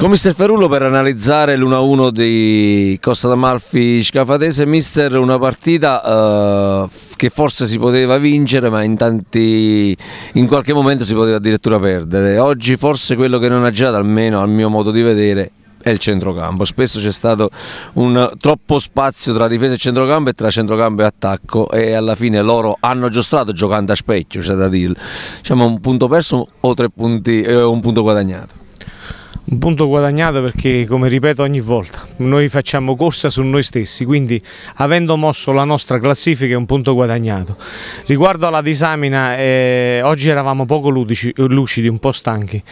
Commister Ferullo per analizzare l'1-1 di Costa d'Amalfi Scafatese, mister una partita eh, che forse si poteva vincere ma in, tanti, in qualche momento si poteva addirittura perdere, oggi forse quello che non ha girato almeno al mio modo di vedere è il centrocampo. Spesso c'è stato un troppo spazio tra difesa e centrocampo e tra centrocampo e attacco e alla fine loro hanno giostrato giocando a specchio, c'è da dire. Diciamo un punto perso o tre punti, eh, un punto guadagnato. Un punto guadagnato perché, come ripeto ogni volta, noi facciamo corsa su noi stessi, quindi avendo mosso la nostra classifica è un punto guadagnato. Riguardo alla disamina, eh, oggi eravamo poco ludici, lucidi, un po' stanchi.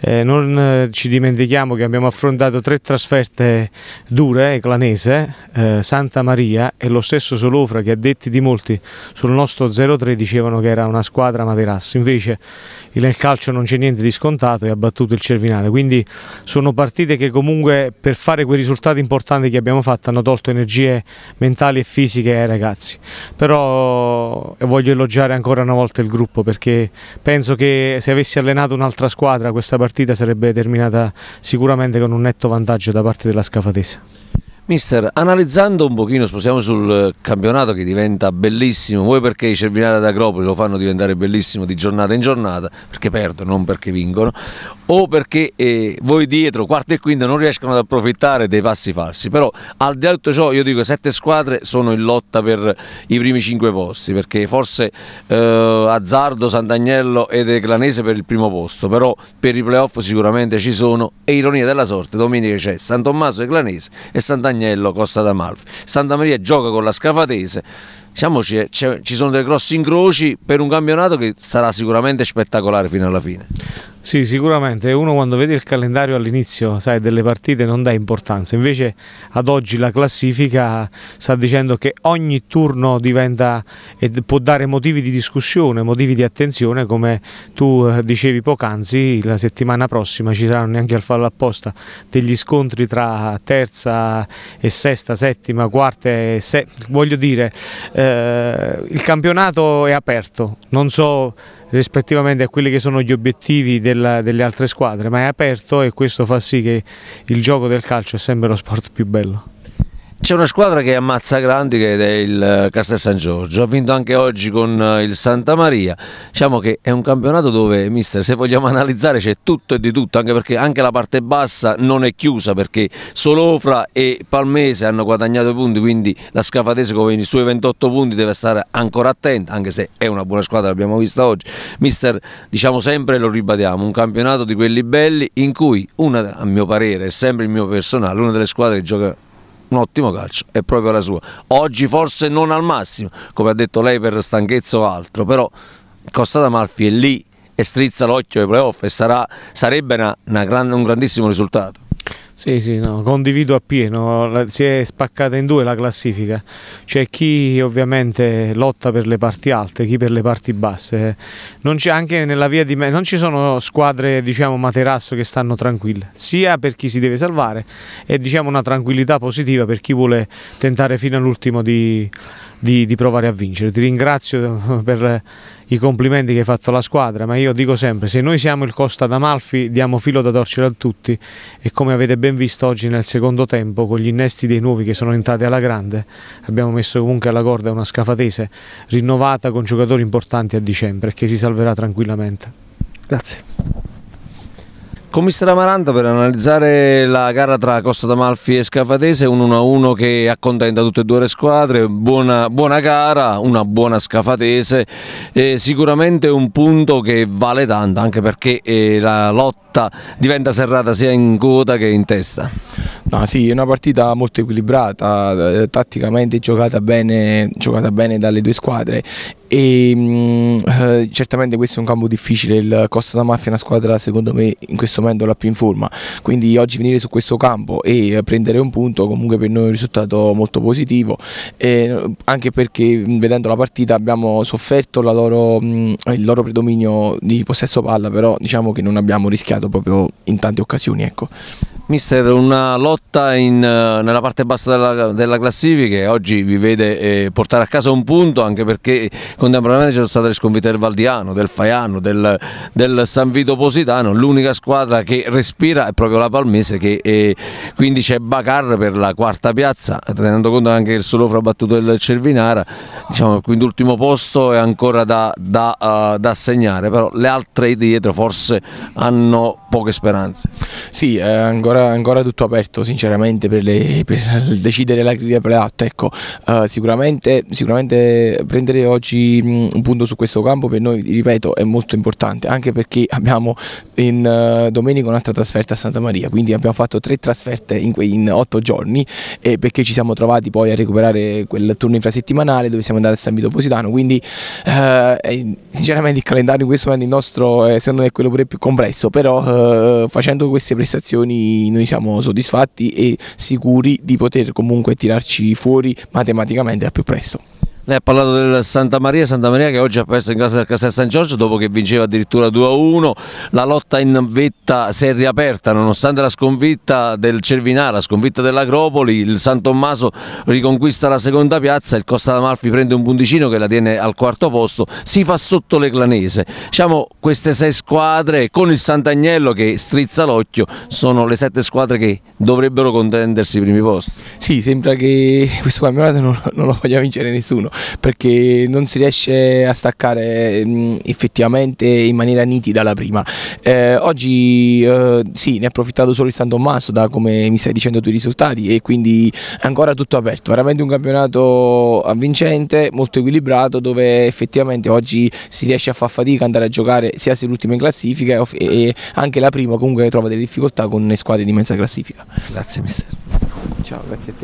Eh, non eh, ci dimentichiamo che abbiamo affrontato tre trasferte dure, Eclanese, eh, eh, Santa Maria e lo stesso Solofra che addetti di molti sul nostro 0-3 dicevano che era una squadra materasso. Invece nel calcio non c'è niente di scontato e ha battuto il Cervinale, quindi sono partite che comunque per fare quei risultati importanti che abbiamo fatto hanno tolto energie mentali e fisiche ai ragazzi, però eh, voglio elogiare ancora una volta il gruppo perché penso che se avessi allenato un'altra squadra questa partita sarebbe terminata sicuramente con un netto vantaggio da parte della Scafatese. Mister, analizzando un pochino, spostiamo sul campionato che diventa bellissimo, voi perché i Cervinari ad Agropoli lo fanno diventare bellissimo di giornata in giornata, perché perdono, non perché vincono, o perché eh, voi dietro, quarto e quinto, non riescono ad approfittare dei passi falsi, però al di là di tutto ciò io dico sette squadre sono in lotta per i primi cinque posti, perché forse eh, Azzardo, Sant'Agnello ed Eclanese per il primo posto, però per i playoff sicuramente ci sono e ironia della sorte, domenica c'è San Tommaso, Eclanese e Sant'Agnello Agnello, Costa d'Amalfi. Santa Maria gioca con la Scafatese. Diciamoci, ci sono dei grossi incroci per un campionato che sarà sicuramente spettacolare fino alla fine. Sì, sicuramente. Uno quando vede il calendario all'inizio delle partite non dà importanza, invece ad oggi la classifica sta dicendo che ogni turno diventa e può dare motivi di discussione, motivi di attenzione, come tu eh, dicevi poc'anzi, la settimana prossima ci saranno neanche al fallo apposta degli scontri tra terza e sesta, settima, quarta e settima. Voglio dire, eh, il campionato è aperto, non so rispettivamente a quelli che sono gli obiettivi della, delle altre squadre, ma è aperto e questo fa sì che il gioco del calcio è sempre lo sport più bello. C'è una squadra che ammazza grandi che è il eh, Castel San Giorgio, ha vinto anche oggi con eh, il Santa Maria. Diciamo che è un campionato dove, mister, se vogliamo analizzare c'è tutto e di tutto, anche perché anche la parte bassa non è chiusa perché Solofra e Palmese hanno guadagnato punti, quindi la Scafatese con i suoi 28 punti deve stare ancora attenta, anche se è una buona squadra, l'abbiamo vista oggi. Mister, diciamo sempre e lo ribadiamo, un campionato di quelli belli in cui una, a mio parere, è sempre il mio personale, una delle squadre che gioca un ottimo calcio, è proprio la sua. Oggi forse non al massimo, come ha detto lei per stanchezza o altro, però Costa d'Amalfi è lì e strizza l'occhio ai playoff e sarà, sarebbe una, una un grandissimo risultato. Sì, sì, no, condivido appieno, si è spaccata in due la classifica, c'è chi ovviamente lotta per le parti alte, chi per le parti basse, non, di... non ci sono squadre diciamo materasso che stanno tranquille, sia per chi si deve salvare e diciamo una tranquillità positiva per chi vuole tentare fino all'ultimo di, di, di provare a vincere. Ti ringrazio eh, per i complimenti che hai fatto alla squadra, ma io dico sempre, se noi siamo il Costa d'Amalfi diamo filo da torcere a tutti e come avete ben ben visto oggi nel secondo tempo con gli innesti dei nuovi che sono entrati alla grande, abbiamo messo comunque alla corda una scafatese rinnovata con giocatori importanti a dicembre che si salverà tranquillamente. Grazie. Commissario Amaranta per analizzare la gara tra Costa d'Amalfi e Scafatese, un 1-1 che accontenta tutte e due le squadre, buona, buona gara, una buona Scafatese, e sicuramente un punto che vale tanto anche perché eh, la lotta diventa serrata sia in coda che in testa. No, sì, è una partita molto equilibrata, eh, tatticamente giocata bene, giocata bene dalle due squadre e ehm, mh, eh, certamente questo è un campo difficile, il Costa da Mafia è una squadra secondo me in questo momento la più in forma, quindi oggi venire su questo campo e eh, prendere un punto comunque per noi è un risultato molto positivo, eh, anche perché vedendo la partita abbiamo sofferto loro, mh, il loro predominio di possesso palla, però diciamo che non abbiamo rischiato proprio in tante occasioni. Ecco. Mister, una lotta in, eh, nella parte bassa della, della classifica che oggi vi vede eh, portare a casa un punto anche perché contemporaneamente ci sono state le sconfitte del Valdiano, del Faiano, del, del San Vito Positano, l'unica squadra che respira è proprio la Palmese che eh, quindi c'è Bacar per la quarta piazza, tenendo conto anche che il solo ha battuto il Cervinara, diciamo quindi l'ultimo posto è ancora da, da, uh, da, assegnare, però le altre dietro forse hanno poche speranze. Sì, eh, ancora ancora, ancora tutto aperto sinceramente per, le, per decidere la critica playout ecco, uh, sicuramente, sicuramente prendere oggi un punto su questo campo per noi ripeto è molto importante anche perché abbiamo in uh, domenica un'altra trasferta a Santa Maria quindi abbiamo fatto tre trasferte in, que- in otto giorni e perché ci siamo trovati poi a recuperare quel turno infrasettimanale dove siamo andati a San Vito Positano quindi uh, sinceramente il calendario in questo momento il nostro secondo me è quello pure più complesso però facendo queste prestazioni noi siamo soddisfatti e sicuri di poter comunque tirarci fuori matematicamente al più presto. Lei ha parlato del Santa Maria, Santa Maria che oggi ha perso in casa del Castel San Giorgio dopo che vinceva addirittura 2-1, la lotta in vetta si è riaperta nonostante la sconfitta del Cervinara, la sconfitta dell'Acropoli, il San Tommaso riconquista la seconda piazza, il Costa d'Amalfi prende un punticino che la tiene al quarto posto, si fa sotto le Clanese. Diciamo queste sei squadre con il Sant'Agnello che strizza l'occhio sono le sette squadre che dovrebbero contendersi i primi posti. Sì, sembra che questo campionato non, non lo voglia vincere nessuno perché non si riesce a staccare mh, mm, effettivamente in maniera nitida la prima. Eh, oggi eh, sì, ne è approfittato solo il San Tommaso da come mi stai dicendo tu i risultati e quindi è ancora tutto aperto, veramente un campionato avvincente, molto equilibrato dove effettivamente oggi si riesce a far fatica andare a giocare sia se l'ultima in classifica e anche la prima comunque trova delle difficoltà con le squadre di mezza classifica. Grazie mister. Ciao, grazie a te.